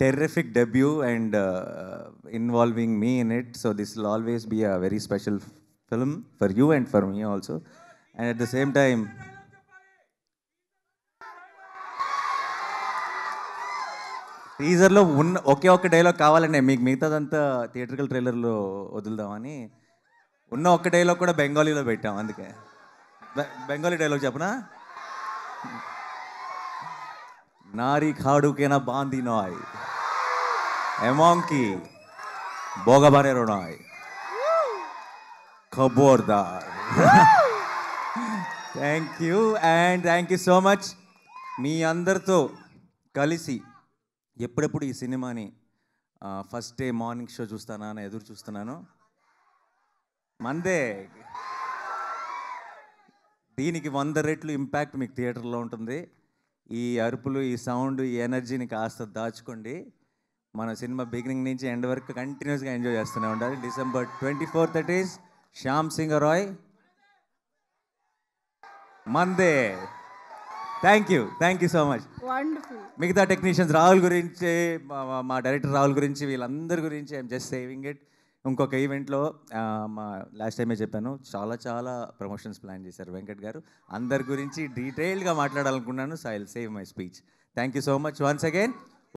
terrific debut and involving me in it so this will always be a very special film for you and for me also and at the same time టీజర్లో ఉన్న ఒకే ఒక్క dialogue కావాలండి మీకు మిగతాదంతా theatrical ట్రైలర్లో వదులుదామని ఉన్న ఒక్క dialogue కూడా బెంగాలీలో పెట్టాం అందుకే బెంగాలీ డైలాగ్ చెప్పనా నారి ખાડુ કેના બાંધી ఎమాంకి એમોંકી બોગાબાનેરો નોય ખબરદાર thank you and thank you so much మీ అందరితో కలిసి ఎప్పుడెప్పుడు ఈ సినిమాని ఫస్ట్ డే మార్నింగ్ షో చూస్తానా అని ఎదురు చూస్తున్నాను మందే దీనికి వంద రెట్లు ఇంపాక్ట్ మీకు థియేటర్లో ఉంటుంది ఈ అరుపులు ఈ సౌండ్ ఈ ఎనర్జీని కాస్త దాచుకోండి మన సినిమా బిగినింగ్ నుంచి ఎండ్ వరకు కంటిన్యూస్గా ఎంజాయ్ చేస్తూనే ఉండాలి December twenty four theatres Shyam Singh Roy మందే thank you thank you so much మిగతా టెక్నీషియన్స్ రాహుల్ గురించి మా డైరెక్టర్ రాహుల్ గురించి వీళ్ళందరి గురించి ఐఎమ్ జస్ట్ సేవింగ్ ఇట్ ఇంకొక ఈవెంట్లో మా లాస్ట్ టైమే చెప్పాను చాలా చాలా ప్రమోషన్స్ ప్లాన్ చేశారు వెంకట్ గారు అందరి గురించి డీటెయిల్గా మాట్లాడాలనుకున్నాను so I save my speech thank you so much once again